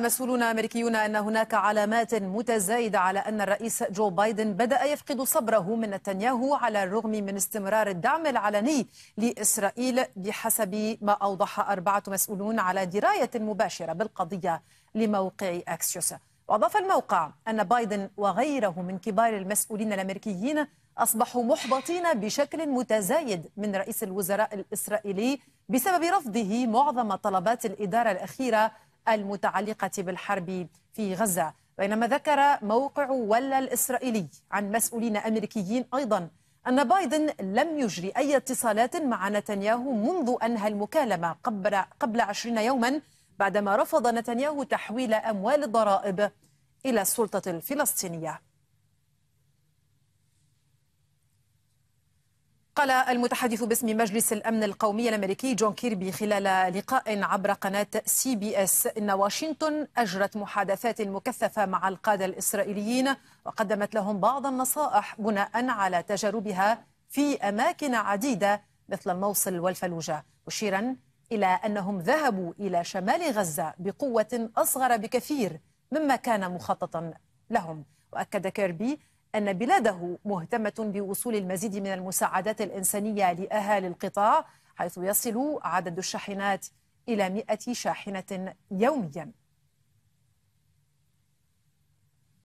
مسؤولون امريكيون ان هناك علامات متزايده على ان الرئيس جو بايدن بدا يفقد صبره من نتنياهو على الرغم من استمرار الدعم العلني لاسرائيل بحسب ما اوضح اربعه مسؤولون على درايه مباشره بالقضيه لموقع اكسيوس واضاف الموقع ان بايدن وغيره من كبار المسؤولين الامريكيين اصبحوا محبطين بشكل متزايد من رئيس الوزراء الاسرائيلي بسبب رفضه معظم طلبات الاداره الاخيره المتعلقة بالحرب في غزة بينما ذكر موقع ولا الإسرائيلي عن مسؤولين أمريكيين أيضا أن بايدن لم يجري أي اتصالات مع نتنياهو منذ أنهى المكالمة قبل, قبل عشرين يوما بعدما رفض نتنياهو تحويل أموال الضرائب إلى السلطة الفلسطينية قال المتحدث باسم مجلس الأمن القومي الأمريكي جون كيربي خلال لقاء عبر قناة سي بي اس إن واشنطن أجرت محادثات مكثفة مع القادة الإسرائيليين وقدمت لهم بعض النصائح بناء على تجاربها في أماكن عديدة مثل الموصل والفلوجة مشيرا إلى أنهم ذهبوا إلى شمال غزة بقوة أصغر بكثير مما كان مخططا لهم وأكد كيربي أن بلاده مهتمة بوصول المزيد من المساعدات الإنسانية لأهالي القطاع حيث يصل عدد الشاحنات إلى مئة شاحنة يومياً